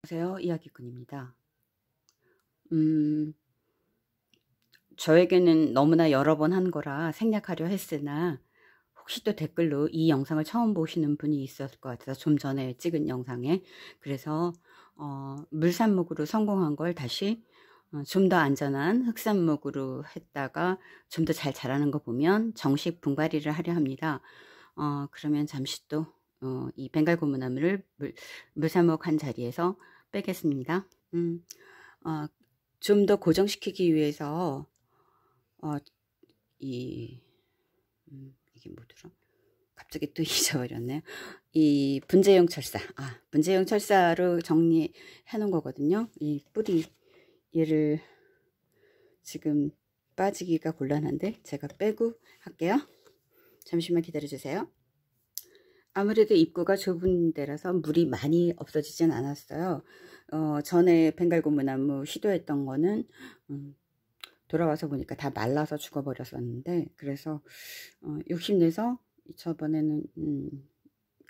안녕하세요. 이야기꾼입니다. 음, 저에게는 너무나 여러 번 한 거라 생략하려 했으나 혹시 또 댓글로 이 영상을 처음 보시는 분이 있었을 것 같아서 좀 전에 찍은 영상에 그래서 어, 물산목으로 성공한 걸 다시 어, 좀더 안전한 흑산목으로 했다가 좀 더 잘 자라는 거 보면 정식 분갈이를 하려 합니다. 어, 그러면 잠시 또 어, 이 벵갈 고무나무를 물, 물사목한 자리에서 빼겠습니다. 음, 어, 좀 더 고정시키기 위해서 어, 이 음, 이게 뭐더라? 갑자기 또 잊어버렸네요. 이 분재형 철사, 아 분재형 철사로 정리해 놓은 거거든요. 이 뿌리 얘를 지금 빠지기가 곤란한데 제가 빼고 할게요. 잠시만 기다려 주세요. 아무래도 입구가 좁은 데라서 물이 많이 없어지진 않았어요. 어, 전에 벵갈고무나무 시도했던 거는 음, 돌아와서 보니까 다 말라서 죽어버렸었는데 그래서 어, 욕심내서 저번에는 음,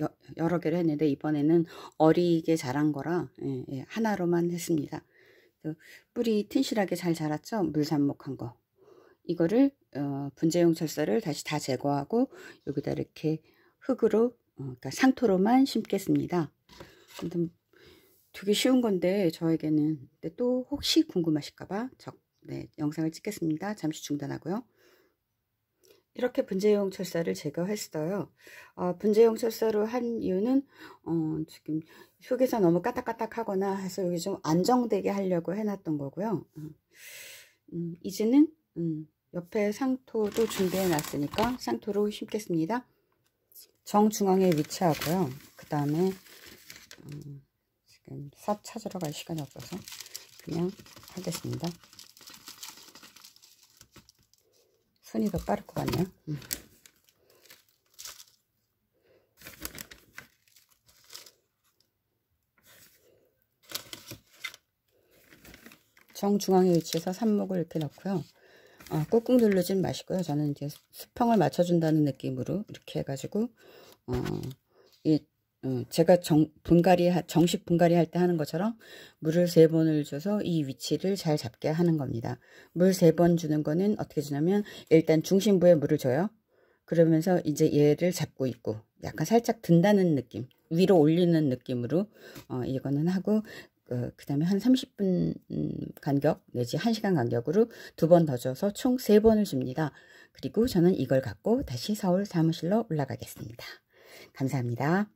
여, 여러 개를 했는데 이번에는 어리게 자란 거라 예, 예, 하나로만 했습니다. 뿌리 튼실하게 잘 자랐죠? 물삽목한 거. 이거를 어, 분재용 철사를 다시 다 제거하고 여기다 이렇게 흙으로 어, 그러니까 상토로만 심겠습니다. 뭐 되게 쉬운 건데 저에게는 근데 또 혹시 궁금하실까봐 적, 네, 영상을 찍겠습니다. 잠시 중단하고요. 이렇게 분재용 철사를 제거 했어요. 어, 분재용 철사를한 이유는 어, 지금 속에서 너무 까딱까딱하거나 해서 여기 좀 안정되게 하려고 해놨던 거고요. 음, 음, 이제는 음, 옆에 상토도 준비해놨으니까 상토로 심겠습니다. 정중앙에 위치하고요. 그 다음에 음, 지금 삽 찾으러 갈 시간이 없어서 그냥 하겠습니다. 손이 더 빠를 것 같네요. 음. 정중앙에 위치해서 삽목을 이렇게 넣고요. 아, 꾹꾹 누르진 마시고요. 저는 이제 수평을 맞춰준다는 느낌으로 이렇게 해가지고 어, 이, 어, 제가 정, 분갈이 정식 분갈이 할 때 하는 것처럼 물을 세 번을 줘서 이 위치를 잘 잡게 하는 겁니다. 물 세 번 주는 거는 어떻게 주냐면 일단 중심부에 물을 줘요. 그러면서 이제 얘를 잡고 있고 약간 살짝 든다는 느낌 위로 올리는 느낌으로 어, 이거는 하고 어, 그 다음에 한 30분 음, 간격 내지 1시간 간격으로 두 번 더 줘서 총 3번을 줍니다. 그리고 저는 이걸 갖고 다시 서울 사무실로 올라가겠습니다. 감사합니다.